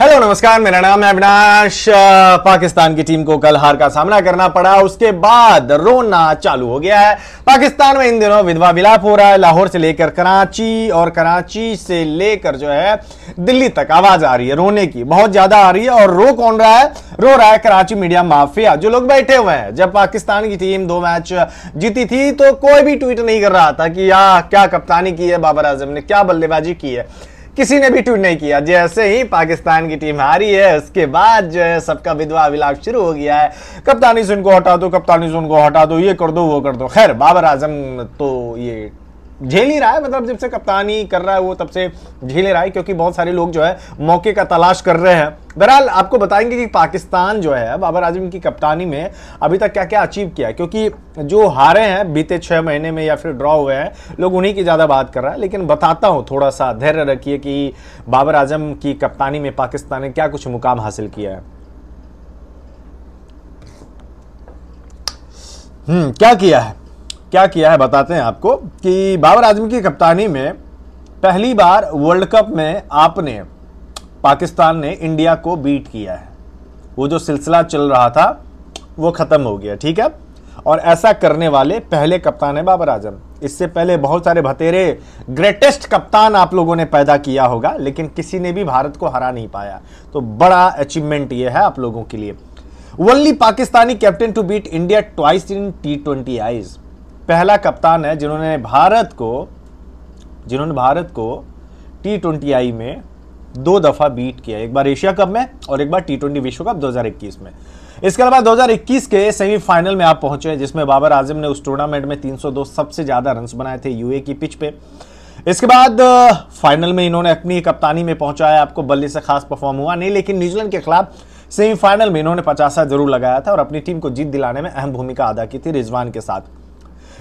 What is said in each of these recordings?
hello नमस्कार मेरा नाम है अविनाश पाकिस्तान की टीम को कल हार का सामना करना पड़ा उसके बाद रोना चालू हो गया है पाकिस्तान में इन दिनों विधवा विलाप हो रहा है लाहौर से लेकर कराची और कराची से लेकर जो है दिल्ली तक आवाज आ रही है रोने की बहुत ज्यादा आ रही है और रो कौन रहा है रो रहा है कराची मीडिया माफिया जो लोग बैठे हुए हैं जब पाकिस्तान की टीम दो मैच जीती थी तो कोई भी ट्वीट नहीं कर रहा था कि यार क्या कप्तानी की है बाबर आजम ने क्या बल्लेबाजी की है किसी ने भी ट्वीट नहीं किया जैसे ही पाकिस्तान की टीम हारी है उसके बाद जो है सबका विधवा विलाप शुरू हो गया है कप्तानी से उनको हटा दो कप्तानी से उनको हटा दो ये कर दो वो कर दो खैर बाबर आजम तो ये झेल ही रहा है मतलब जब से कप्तानी कर रहा है वो तब से झेल ही रहा है क्योंकि बहुत सारे लोग जो है मौके का तलाश कर रहे हैं बहरहाल आपको बताएंगे कि पाकिस्तान जो है बाबर आजम की कप्तानी में अभी तक क्या क्या अचीव किया है क्योंकि जो हारे हैं बीते छः महीने में या फिर ड्रॉ हुए हैं लोग उन्हीं की ज़्यादा बात कर रहा है लेकिन बताता हूँ थोड़ा सा धैर्य रखिए कि बाबर आजम की कप्तानी में पाकिस्तान ने क्या कुछ मुकाम हासिल किया है हम्म, क्या किया है क्या किया है बताते हैं आपको कि बाबर आजम की कप्तानी में पहली बार वर्ल्ड कप में आपने पाकिस्तान ने इंडिया को बीट किया है वो जो सिलसिला चल रहा था वो ख़त्म हो गया ठीक है और ऐसा करने वाले पहले कप्तान है बाबर आजम इससे पहले बहुत सारे भतेरे ग्रेटेस्ट कप्तान आप लोगों ने पैदा किया होगा लेकिन किसी ने भी भारत को हरा नहीं पाया तो बड़ा अचीवमेंट ये है आप लोगों के लिए only Pakistani captain to beat India twice in T twenty Is पहला कप्तान है जिन्होंने भारत को जिन्होंने भारत को टी ट्वेंटी आई में दो दफ़ा बीट किया एक बार एशिया कप में और एक बार टी ट्वेंटी विश्व कप 2021 में इसके अलावा 2021 के सेमीफाइनल में आप पहुंचे जिसमें बाबर आजम ने उस टूर्नामेंट में 302 सबसे ज़्यादा रन बनाए थे यूए की पिच पे इसके बाद फाइनल में इन्होंने अपनी कप्तानी में पहुंचाया आपको बल्ले से खास परफॉर्म हुआ नहीं लेकिन न्यूजीलैंड के खिलाफ सेमीफाइनल में इन्होंने पचासा जरूर लगाया था और अपनी टीम को जीत दिलाने में अहम भूमिका अदा की थी रिजवान के साथ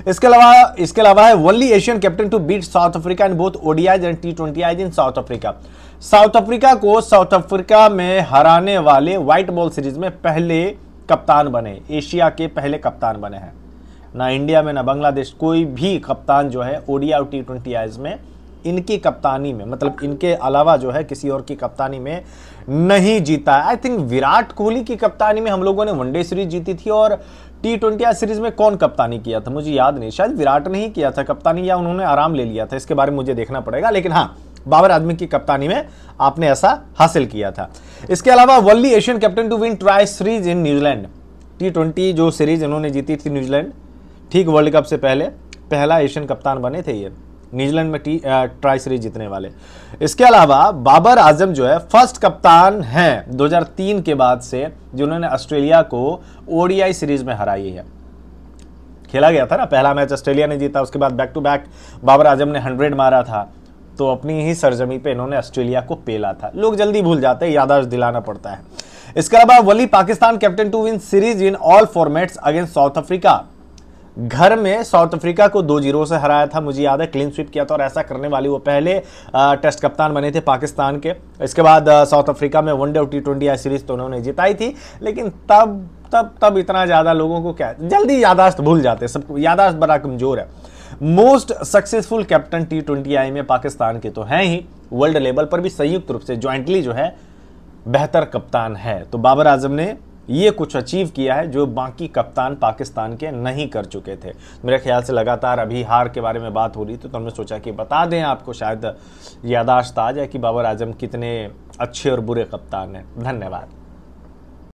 इसके अलावा इसके अलावा है only Asian captain to beat South Africa in both ODIs and T twenty Is in South Africa South Africa को साउथ अफ्रीका में हराने वाले व्हाइट बॉल सीरीज में पहले कप्तान बने एशिया के पहले कप्तान बने हैं ना इंडिया में ना बांग्लादेश कोई भी कप्तान जो है ओडिया और टी ट्वेंटी आईज में इनकी कप्तानी में मतलब इनके अलावा जो है किसी और की कप्तानी में नहीं जीता आई थिंक विराट कोहली की कप्तानी में हम लोगों ने वनडे सीरीज जीती थी और टी ट्वेंटी सीरीज में कौन कप्तानी किया था मुझे याद नहीं शायद विराट ने ही किया था कप्तानी या उन्होंने आराम ले लिया था इसके बारे में मुझे देखना पड़ेगा लेकिन हाँ बाबर आजमी की कप्तानी में आपने ऐसा हासिल किया था इसके अलावा वर्ली Asian captain to win tri series in New Zealand T twenty जो सीरीज इन्होंने जीती थी न्यूजीलैंड ठीक वर्ल्ड कप से पहले पहला एशियन कप्तान बने थे ये न्यूजीलैंड में टी ट्राई सीरीज जीतने वाले इसके अलावा बाबर आजम जो है फर्स्ट कप्तान हैं 2003 के बाद से जिन्होंने ऑस्ट्रेलिया को ओडीआई सीरीज में हराई है खेला गया था ना पहला मैच ऑस्ट्रेलिया ने जीता उसके बाद back to back Babar Azam ने हंड्रेड मारा था तो अपनी ही सरजमी पे इन्होंने ऑस्ट्रेलिया को पेला था लोग जल्दी भूल जाते हैं यादाश्त दिलाना पड़ता है इसके अलावा only Pakistan captain to win series in all formats against South Africa घर में साउथ अफ्रीका को दो जीरो से हराया था मुझे याद है क्लीन स्वीप किया था और ऐसा करने वाली वो पहले टेस्ट कप्तान बने थे पाकिस्तान के इसके बाद साउथ अफ्रीका में वनडे और टी ट्वेंटी आई सीरीज तो उन्होंने जिताई थी लेकिन तब तब तब इतना ज़्यादा लोगों को क्या जल्दी यादाश्त भूल जाते सबको यादाश्त बड़ा कमज़ोर है most successful captain T twenty I में पाकिस्तान के तो हैं ही वर्ल्ड लेवल पर भी संयुक्त रूप से ज्वाइंटली जो है बेहतर कप्तान है तो बाबर आजम ने ये कुछ अचीव किया है जो बाकी कप्तान पाकिस्तान के नहीं कर चुके थे मेरे ख्याल से लगातार अभी हार के बारे में बात हो रही थी तो हमने सोचा कि बता दें आपको शायद यादाश्त आ जाए कि बाबर आजम कितने अच्छे और बुरे कप्तान हैं धन्यवाद